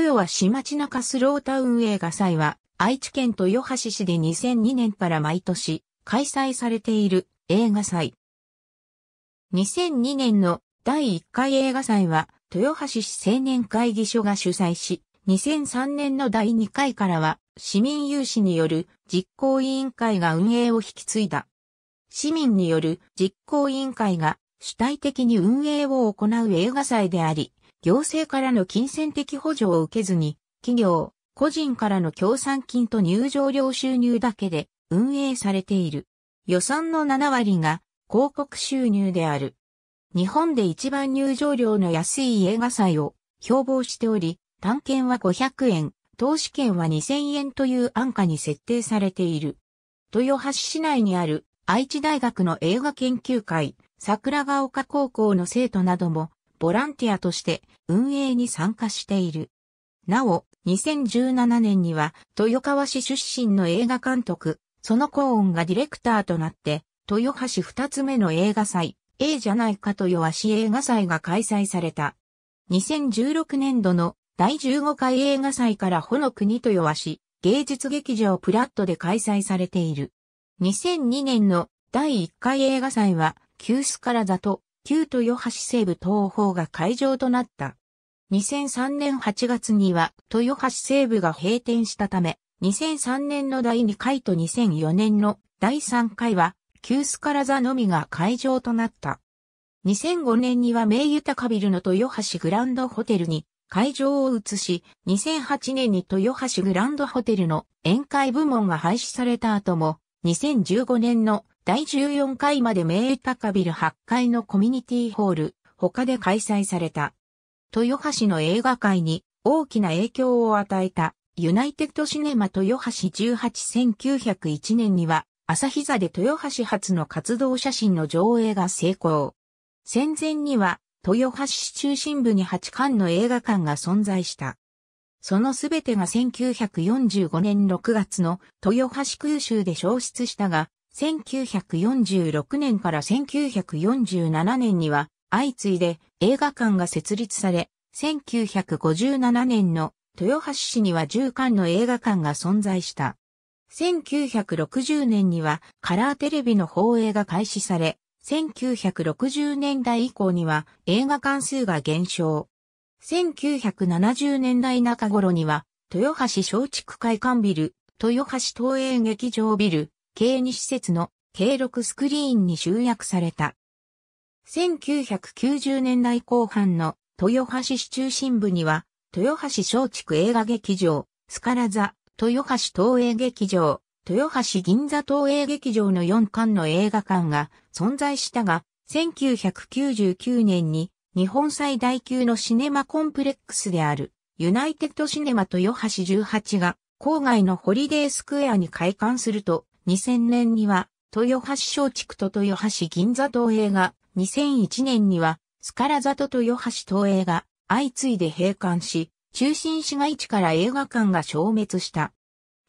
豊橋市町中スロータウン映画祭は、愛知県豊橋市で2002年から毎年開催されている映画祭。2002年の第1回映画祭は、豊橋市青年会議所が主催し、2003年の第2回からは、市民有志による実行委員会が運営を引き継いだ。市民による実行委員会が主体的に運営を行う映画祭であり、行政からの金銭的補助を受けずに、企業、個人からの協賛金と入場料収入だけで運営されている。予算の7割が広告収入である。日本で一番入場料の安い映画祭を標榜しており、単券は500円、投資券は2000円という安価に設定されている。豊橋市内にある愛知大学の映画研究会、桜ヶ丘高校の生徒などもボランティアとして運営に参加している。なお、2017年には豊川市出身の映画監督、その高音がディレクターとなって、豊橋二つ目の映画祭、A じゃないかと弱し映画祭が開催された。2016年度の第15回映画祭からほの国と弱し、芸術劇場プラットで開催されている。2002年の第1回映画祭は、急須からだと旧豊橋西部東方が会場となった。2003年8月には豊橋西部が閉店したため、2003年の第2回と2004年の第3回は、旧スカラ座のみが会場となった。2005年には名豊カビルの豊橋グランドホテルに会場を移し、2008年に豊橋グランドホテルの宴会部門が廃止された後も、2015年の第14回まで名高カビル8階のコミュニティホール、他で開催された。豊橋の映画界に大きな影響を与えた、ユナイテッドシネマ豊橋181901年には、朝日座で豊橋発の活動写真の上映が成功。戦前には、豊橋市中心部に8館の映画館が存在した。そのすべてが1945年6月の豊橋空襲で消失したが、1946年から1947年には相次いで映画館が設立され、1957年の豊橋市には10館の映画館が存在した。1960年にはカラーテレビの放映が開始され、1960年代以降には映画館数が減少。1970年代中頃には豊橋松竹会館ビル、豊橋東映劇場ビル、計2施設の計6スクリーンに集約された。1990年代後半の豊橋市中心部には、豊橋松竹映画劇場、スカラザ、豊橋東映劇場、豊橋銀座東映劇場の4館の映画館が存在したが、1999年に日本最大級のシネマコンプレックスであるユナイテッドシネマ豊橋18が郊外のホリデースクエアに開館すると2000年には、豊橋小畜と豊橋銀座東映が、2001年には、スカラ座と豊橋東映が、相次いで閉館し、中心市街地から映画館が消滅した。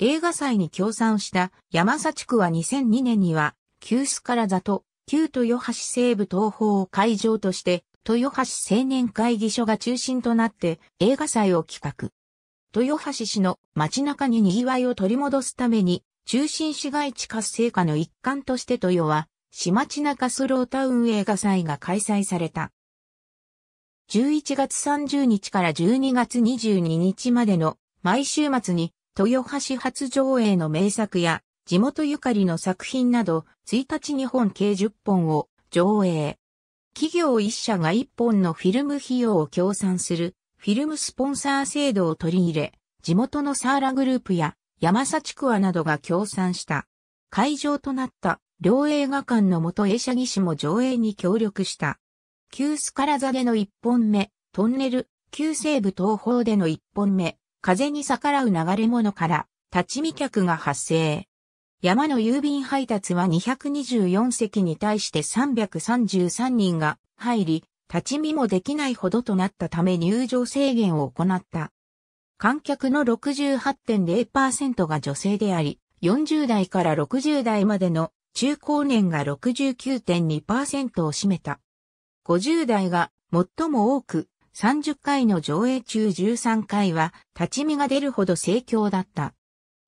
映画祭に協賛した山佐地区は2002年には、旧スカラ座と旧豊橋西部東方を会場として、豊橋青年会議所が中心となって映画祭を企画。豊橋市の街中に賑わいを取り戻すために中心市街地活性化の一環として豊は、市町中スロータウン映画祭が開催された。11月30日から12月22日までの毎週末に豊橋初上映の名作や地元ゆかりの作品など1日日本計10本を上映。企業1社が1本のフィルム費用を協賛するフィルムスポンサー制度を取り入れ、地元のサーラグループや山佐地区はなどが協賛した。会場となった両映画館の元映写技師も上映に協力した。旧スカラ座での1本目、トンネル、旧西部東方での1本目、風に逆らう流れ物から立ち見客が発生。山の郵便配達は224席に対して333人が入り、立ち見もできないほどとなったため入場制限を行った。観客の68.0%が女性であり、40代から60代までの中高年が69.2%を占めた。50代が最も多く、30回の上映中13回は立ち見が出るほど盛況だった。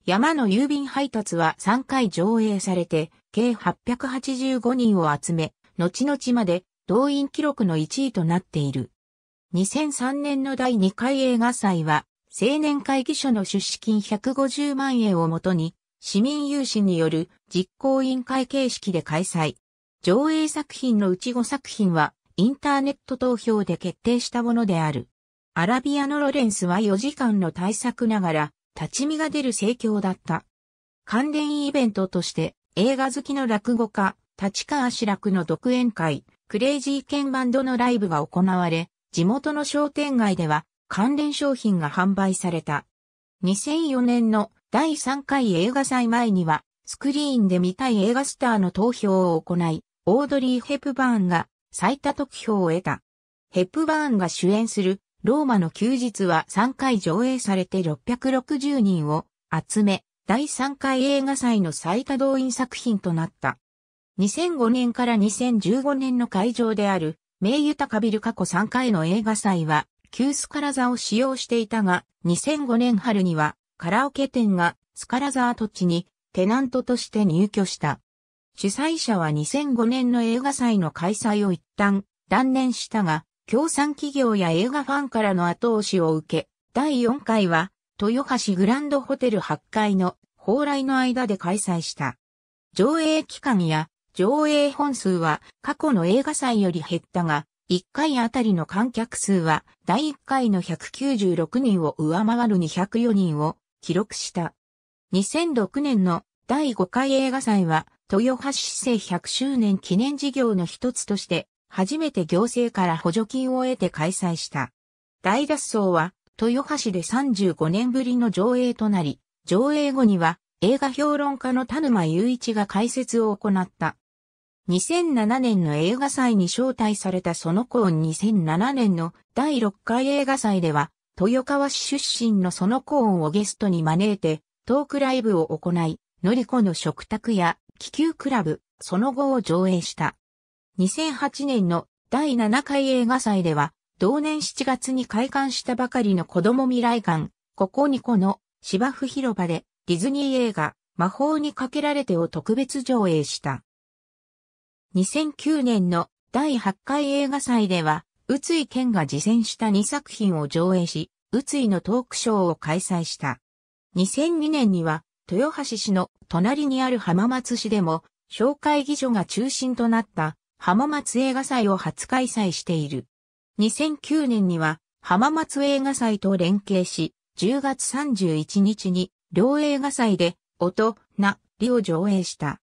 山の郵便配達は3回上映されて、計885人を集め、後々まで動員記録の1位となっている。2003年の第2回映画祭は、青年会議所の出資金150万円をもとに、市民有志による実行委員会形式で開催。上映作品のうち5作品は、インターネット投票で決定したものである。アラビアのロレンスは4時間の大作ながら、立ち見が出る盛況だった。関連イベントとして、映画好きの落語家、立川志楽の独演会、クレイジーケンバンドのライブが行われ、地元の商店街では、関連商品が販売された。2004年の第3回映画祭前には、スクリーンで見たい映画スターの投票を行い、オードリー・ヘプバーンが最多得票を得た。ヘプバーンが主演するローマの休日は3回上映されて660人を集め、第3回映画祭の最多動員作品となった。2005年から2015年の会場である、名豊かビル過去3回の映画祭は、旧スカラ座を使用していたが、2005年春にはカラオケ店がスカラザ跡土地にテナントとして入居した。主催者は2005年の映画祭の開催を一旦断念したが、協賛企業や映画ファンからの後押しを受け、第4回は豊橋グランドホテル8階の蓬莱の間で開催した。上映期間や上映本数は過去の映画祭より減ったが、1回あたりの観客数は第1回の196人を上回る204人を記録した。2006年の第5回映画祭は豊橋市政100周年記念事業の一つとして初めて行政から補助金を得て開催した。大脱走は豊橋で35年ぶりの上映となり、上映後には映画評論家の田沼雄一が解説を行った。2007年の映画祭に招待されたその子ン2007年の第6回映画祭では、豊川市出身のその子ンをゲストに招いて、トークライブを行い、のりこの食卓や気球クラブ、その後を上映した。2008年の第7回映画祭では、同年7月に開館したばかりの子供未来館、ここにこの芝生広場でディズニー映画魔法にかけられてを特別上映した。2009年の第8回映画祭では、宇津井健が自選した2作品を上映し、宇津井のトークショーを開催した。2002年には、豊橋市の隣にある浜松市でも、紹介議所が中心となった浜松映画祭を初開催している。2009年には浜松映画祭と連携し、10月31日に両映画祭で音、な、りを上映した。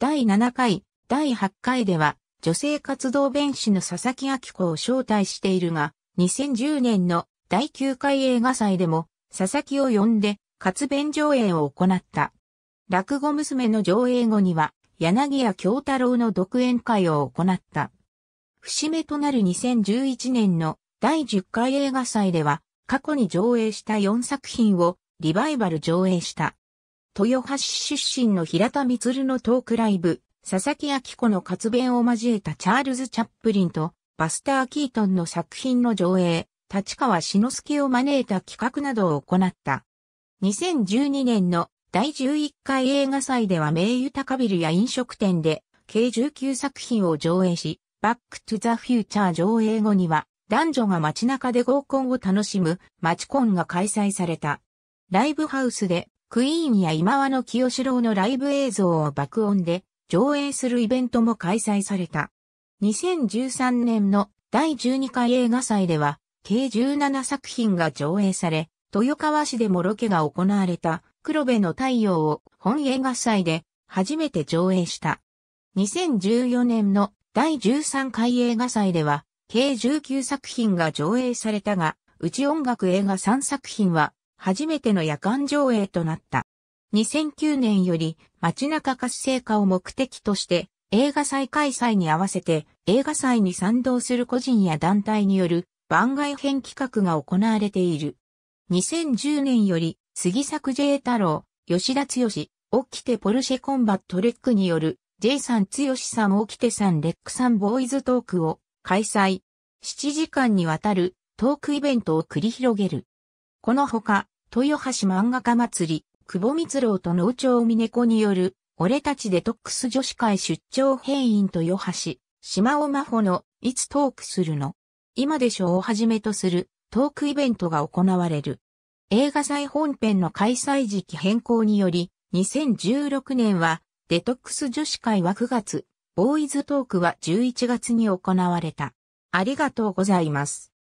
第7回第8回では、女性活動弁士の佐々木明子を招待しているが、2010年の第9回映画祭でも、佐々木を呼んで、活弁上映を行った。落語娘の上映後には、柳谷京太郎の独演会を行った。節目となる2011年の第10回映画祭では、過去に上映した4作品をリバイバル上映した。豊橋出身の平田光のトークライブ、佐々木明子の活弁を交えたチャールズ・チャップリンとバスター・キートンの作品の上映、立川志の助を招いた企画などを行った。2012年の第11回映画祭では名豊高ビルや飲食店で計19作品を上映し、バック・トゥ・ザ・フューチャー上映後には男女が街中で合コンを楽しむ街コンが開催された。ライブハウスでクイーンや今和の清志郎のライブ映像を爆音で上映するイベントも開催された。2013年の第12回映画祭では、計17作品が上映され、豊川市でもロケが行われた黒部の太陽を本映画祭で初めて上映した。2014年の第13回映画祭では、計19作品が上映されたが、うち音楽映画3作品は初めての夜間上映となった。2009年より街中活性化を目的として映画祭開催に合わせて映画祭に賛同する個人や団体による番外編企画が行われている。2010年より杉作 J 太郎、吉田剛、起きてポルシェコンバットレックによる J さん剛さん起きてさんレックさんボーイズトークを開催。7時間にわたるトークイベントを繰り広げる。このほか、豊橋漫画家祭り、久保光郎と農長峰子による、俺たちデトックス女子会出張編員とよはし、島尾真帆の、いつトークするの今でしょをはじめとする、トークイベントが行われる。映画祭本編の開催時期変更により、2016年は、デトックス女子会は9月、ボーイズトークは11月に行われた。ありがとうございます。